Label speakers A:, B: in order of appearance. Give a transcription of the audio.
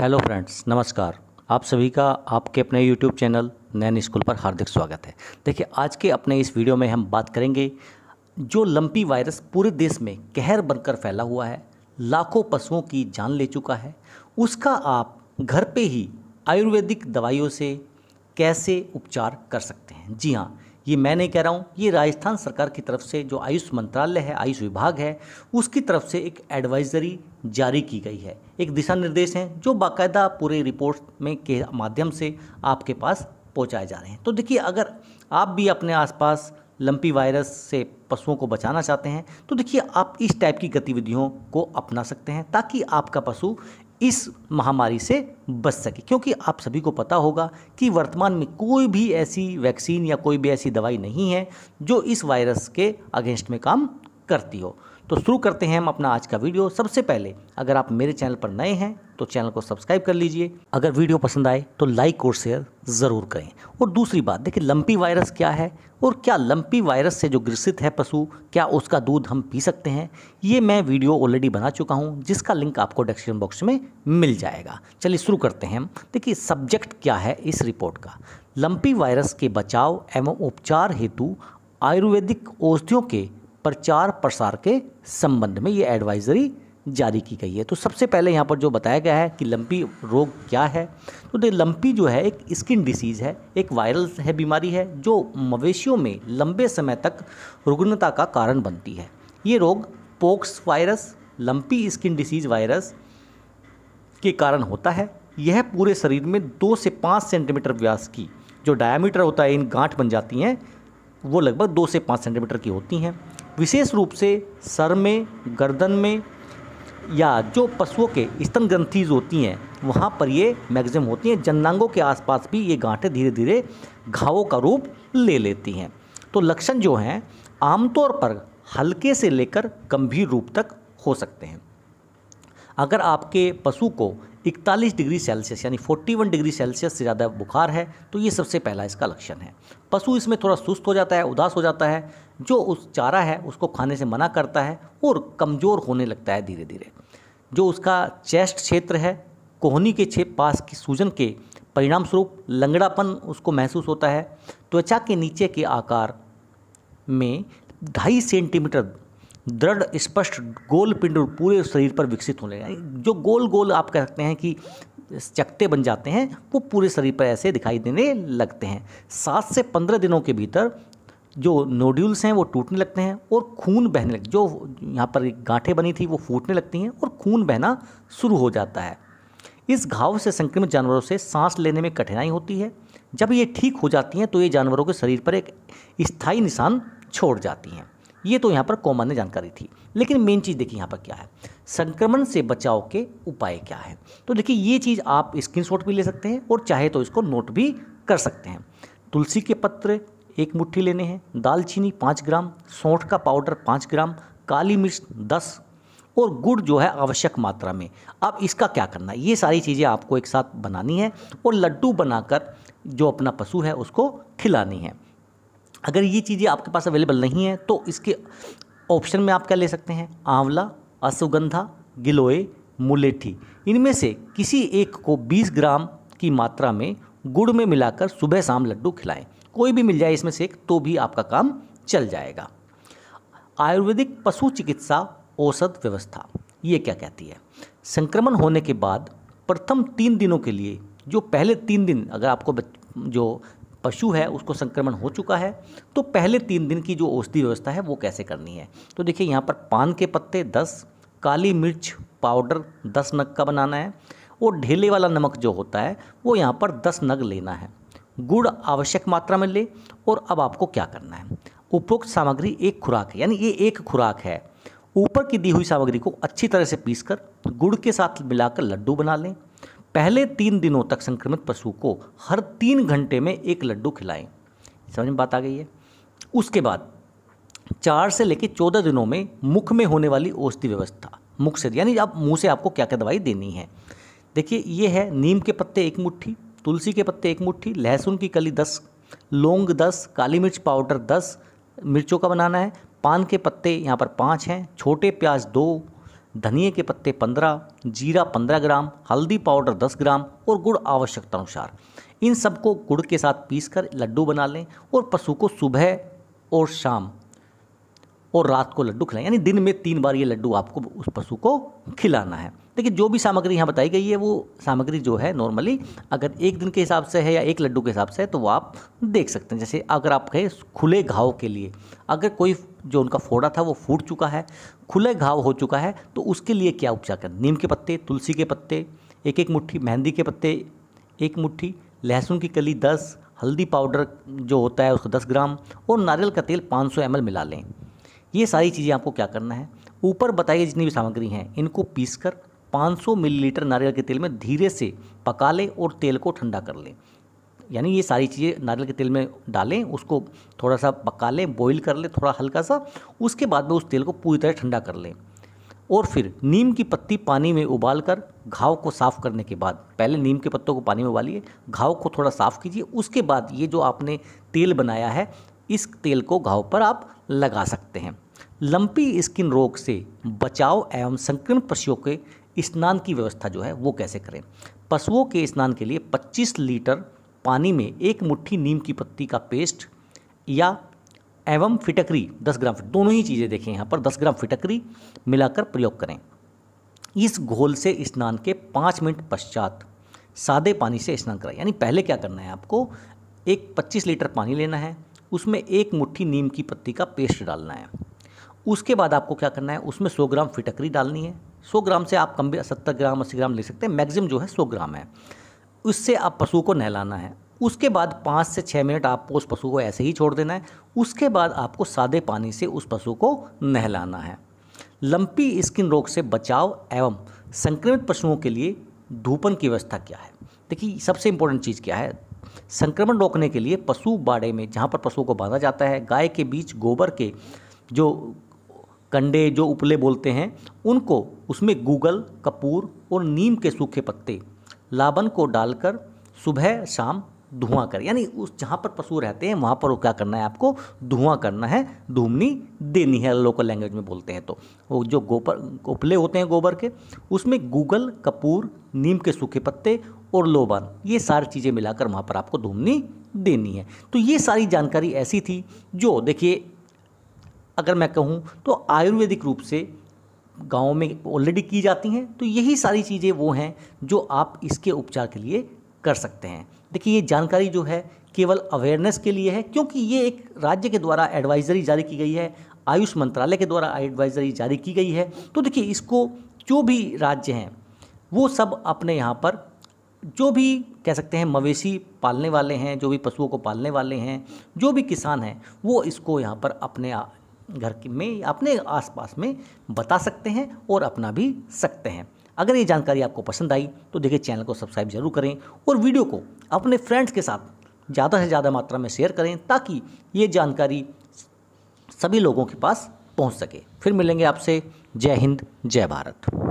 A: hello friends नमस्कार आप सभी का आपके अपने यूट्यूब चैनल नैन स्कूल पर हार्दिक स्वागत है देखिए आज के अपने इस वीडियो में हम बात करेंगे जो लंपी वायरस पूरे देश में कहर बनकर फैला हुआ है लाखों पशुओं की जान ले चुका है उसका आप घर पे ही आयुर्वेदिक दवाइयों से कैसे उपचार कर सकते हैं जी हाँ ये मैं नहीं कह रहा हूँ ये राजस्थान सरकार की तरफ से जो आयुष मंत्रालय है आयुष विभाग है उसकी तरफ से एक एडवाइजरी जारी की गई है एक दिशा निर्देश हैं जो बाकायदा पूरे रिपोर्ट में के माध्यम से आपके पास पहुँचाए जा रहे हैं तो देखिए अगर आप भी अपने आसपास लंपी वायरस से पशुओं को बचाना चाहते हैं तो देखिए आप इस टाइप की गतिविधियों को अपना सकते हैं ताकि आपका पशु इस महामारी से बच सके क्योंकि आप सभी को पता होगा कि वर्तमान में कोई भी ऐसी वैक्सीन या कोई भी ऐसी दवाई नहीं है जो इस वायरस के अगेंस्ट में काम करती हो तो शुरू करते हैं हम अपना आज का वीडियो सबसे पहले अगर आप मेरे चैनल पर नए हैं तो चैनल को सब्सक्राइब कर लीजिए अगर वीडियो पसंद आए तो लाइक और शेयर ज़रूर करें और दूसरी बात देखिए लंपी वायरस क्या है और क्या लंपी वायरस से जो ग्रसित है पशु क्या उसका दूध हम पी सकते हैं ये मैं वीडियो ऑलरेडी बना चुका हूँ जिसका लिंक आपको डिस्क्रिप्शन बॉक्स में मिल जाएगा चलिए शुरू करते हैं हम देखिए सब्जेक्ट क्या है इस रिपोर्ट का लंपी वायरस के बचाव एवं उपचार हेतु आयुर्वेदिक औषधियों के प्रचार प्रसार के संबंध में ये एडवाइजरी जारी की गई है तो सबसे पहले यहाँ पर जो बताया गया है कि लंपी रोग क्या है तो देखिए लंपी जो है एक स्किन डिसीज़ है एक वायरल है बीमारी है जो मवेशियों में लंबे समय तक रुग्णता का कारण बनती है ये रोग pox virus lumpy skin disease virus के कारण होता है यह पूरे शरीर में दो से पाँच सेंटीमीटर व्यास की जो डायामीटर होता है इन गांठ बन जाती हैं वो लगभग दो से पाँच सेंटीमीटर की होती हैं विशेष रूप से सर में गर्दन में या जो पशुओं के स्तन ग्रंथीज होती हैं वहाँ पर ये मैग्जिम होती हैं जन्नांगों के आसपास भी ये गांठें धीरे धीरे घावों का रूप ले लेती हैं तो लक्षण जो हैं आमतौर पर हल्के से लेकर गंभीर रूप तक हो सकते हैं अगर आपके पशु को 41 डिग्री सेल्सियस यानी 41 डिग्री सेल्सियस से ज़्यादा बुखार है तो ये सबसे पहला इसका लक्षण है पशु इसमें थोड़ा सुस्त हो जाता है उदास हो जाता है जो उस चारा है उसको खाने से मना करता है और कमज़ोर होने लगता है धीरे धीरे जो उसका चेस्ट क्षेत्र है कोहनी के छे पास की सूजन के परिणाम स्वरूप लंगड़ापन उसको महसूस होता है त्वचा के नीचे के आकार में ढाई सेंटीमीटर दृढ़ स्पष्ट गोल पिंड पूरे शरीर पर विकसित होने जो गोल गोल आप कह सकते हैं कि चकते बन जाते हैं वो पूरे शरीर पर ऐसे दिखाई देने लगते हैं सात से पंद्रह दिनों के भीतर जो नोड्यूल्स हैं वो टूटने लगते हैं और खून बहने लगते जो यहाँ पर गांठें बनी थी वो फूटने लगती हैं और खून बहना शुरू हो जाता है इस घाव से संक्रमित जानवरों से सांस लेने में कठिनाई होती है जब ये ठीक हो जाती हैं तो ये जानवरों के शरीर पर एक स्थायी निशान छोड़ जाती हैं ये तो यहाँ पर कॉमन जानकारी थी लेकिन मेन चीज़ देखिए यहाँ पर क्या है संक्रमण से बचाव के उपाय क्या है तो देखिए ये चीज़ आप स्क्रीन भी ले सकते हैं और चाहे तो इसको नोट भी कर सकते हैं तुलसी के पत्र एक मुट्ठी लेने हैं दालचीनी पाँच ग्राम सौंठ का पाउडर पाँच ग्राम काली मिर्च दस और गुड़ जो है आवश्यक मात्रा में अब इसका क्या करना है ये सारी चीज़ें आपको एक साथ बनानी है और लड्डू बनाकर जो अपना पशु है उसको खिलानी है अगर ये चीज़ें आपके पास अवेलेबल नहीं है तो इसके ऑप्शन में आप क्या ले सकते हैं आंवला अश्वगंधा गिलोय मुलेठी इनमें से किसी एक को 20 ग्राम की मात्रा में गुड़ में मिलाकर सुबह शाम लड्डू खिलाएं कोई भी मिल जाए इसमें से एक तो भी आपका काम चल जाएगा आयुर्वेदिक पशु चिकित्सा औसत व्यवस्था ये क्या कहती है संक्रमण होने के बाद प्रथम तीन दिनों के लिए जो पहले तीन दिन अगर आपको जो पशु है उसको संक्रमण हो चुका है तो पहले तीन दिन की जो औषधि व्यवस्था है वो कैसे करनी है तो देखिए यहाँ पर पान के पत्ते दस काली मिर्च पाउडर दस नग का बनाना है और ढेले वाला नमक जो होता है वो यहाँ पर दस नग लेना है गुड़ आवश्यक मात्रा में ले और अब आपको क्या करना है उपरोक्त सामग्री एक खुराक है यानी ये एक खुराक है ऊपर की दी हुई सामग्री को अच्छी तरह से पीसकर गुड़ के साथ मिलाकर लड्डू बना लें पहले तीन दिनों तक संक्रमित पशु को हर तीन घंटे में एक लड्डू खिलाएं समझ में बात आ गई है उसके बाद चार से लेकर चौदह दिनों में मुख में होने वाली औषधि व्यवस्था मुख से यानी आप मुंह से आपको क्या क्या दवाई देनी है देखिए ये है नीम के पत्ते एक मुट्ठी तुलसी के पत्ते एक मुट्ठी लहसुन की कली दस लौंग दस काली मिर्च पाउडर दस मिर्चों का बनाना है पान के पत्ते यहाँ पर पाँच हैं छोटे प्याज दो धनिए के पत्ते पंद्रह जीरा पंद्रह ग्राम हल्दी पाउडर दस ग्राम और गुड़ आवश्यकता अनुसार इन सबको गुड़ के साथ पीस कर लड्डू बना लें और पशु को सुबह और शाम और रात को लड्डू खिलाएं यानी दिन में तीन बार ये लड्डू आपको उस पशु को खिलाना है देखिए जो भी सामग्री यहाँ बताई गई है वो सामग्री जो है नॉर्मली अगर एक दिन के हिसाब से है या एक लड्डू के हिसाब से है तो वो आप देख सकते हैं जैसे अगर आप कहें खुले घाव के लिए अगर कोई जो उनका फोड़ा था वो फूट चुका है खुले घाव हो चुका है तो उसके लिए क्या उपचार कर नीम के पत्ते तुलसी के पत्ते एक एक मुट्ठी मेहंदी के पत्ते एक मुट्ठी लहसुन की कली दस हल्दी पाउडर जो होता है उसको दस ग्राम और नारियल का तेल पाँच सौ मिला लें ये सारी चीज़ें आपको क्या करना है ऊपर बताइए जितनी भी सामग्री हैं इनको पीस कर 500 मिलीलीटर नारियल के तेल में धीरे से पका लें और तेल को ठंडा कर लें यानी ये सारी चीज़ें नारियल के तेल में डालें उसको थोड़ा सा पका लें बॉईल कर लें थोड़ा हल्का सा उसके बाद में उस तेल को पूरी तरह ठंडा कर लें और फिर नीम की पत्ती पानी में उबाल कर घाव को साफ़ करने के बाद पहले नीम के पत्तों को पानी में उबालिए घाव को थोड़ा साफ़ कीजिए उसके बाद ये जो आपने तेल बनाया है इस तेल को घाव पर आप लगा सकते हैं लंपी स्किन रोग से बचाव एवं संक्रमित पशुओं के स्नान की व्यवस्था जो है वो कैसे करें पशुओं के स्नान के लिए 25 लीटर पानी में एक मुट्ठी नीम की पत्ती का पेस्ट या एवं फिटकरी 10 ग्राम दोनों ही चीज़ें देखें यहाँ पर 10 ग्राम फिटकरी मिलाकर प्रयोग करें इस घोल से स्नान के पाँच मिनट पश्चात सादे पानी से स्नान कराएं यानी पहले क्या करना है आपको एक 25 लीटर पानी लेना है उसमें एक मुट्ठी नीम की पत्ती का पेस्ट डालना है उसके बाद आपको क्या करना है उसमें 100 ग्राम फिटकरी डालनी है सौ ग्राम से आप कम भी सत्तर ग्राम अस्सी ग्राम ले सकते हैं मैक्सिमम जो है सौ ग्राम है उससे आप पशु को नहलाना है उसके बाद पाँच से छः मिनट आपको उस पशु को ऐसे ही छोड़ देना है उसके बाद आपको सादे पानी से उस पशु को नहलाना है लंपी स्किन रोग से बचाव एवं संक्रमित पशुओं के लिए धूपन की व्यवस्था क्या है देखिए सबसे इम्पोर्टेंट चीज़ क्या है संक्रमण रोकने के लिए पशु बाड़े में जहाँ पर पशुओं को बांधा जाता है गाय के बीच गोबर के जो कंडे जो उपले बोलते हैं उनको उसमें गूगल कपूर और नीम के सूखे पत्ते लाबन को डालकर सुबह शाम धुआं कर यानी उस जहाँ पर पशु रहते हैं वहाँ पर वो क्या करना है आपको धुआं करना है धूमनी देनी है लोकल लैंग्वेज में बोलते हैं तो वो जो गोबर उपले होते हैं गोबर के उसमें गूगल कपूर नीम के सूखे पत्ते और लोबान ये सारी चीज़ें मिलाकर वहाँ पर आपको धूमनी देनी है तो ये सारी जानकारी ऐसी थी जो देखिए अगर मैं कहूँ तो आयुर्वेदिक रूप से गाँव में ऑलरेडी की जाती हैं तो यही सारी चीज़ें वो हैं जो आप इसके उपचार के लिए कर सकते हैं देखिए ये जानकारी जो है केवल अवेयरनेस के लिए है क्योंकि ये एक राज्य के द्वारा एडवाइजरी जारी की गई है आयुष मंत्रालय के द्वारा एडवाइजरी जारी की गई है तो देखिए इसको जो भी राज्य हैं वो सब अपने यहाँ पर जो भी कह सकते हैं मवेशी पालने वाले हैं जो भी पशुओं को पालने वाले हैं जो भी किसान हैं वो इसको यहाँ पर अपने घर में अपने आसपास में बता सकते हैं और अपना भी सकते हैं अगर ये जानकारी आपको पसंद आई तो देखिए चैनल को सब्सक्राइब जरूर करें और वीडियो को अपने फ्रेंड्स के साथ ज़्यादा से ज़्यादा मात्रा में शेयर करें ताकि ये जानकारी सभी लोगों के पास पहुंच सके फिर मिलेंगे आपसे जय हिंद जय भारत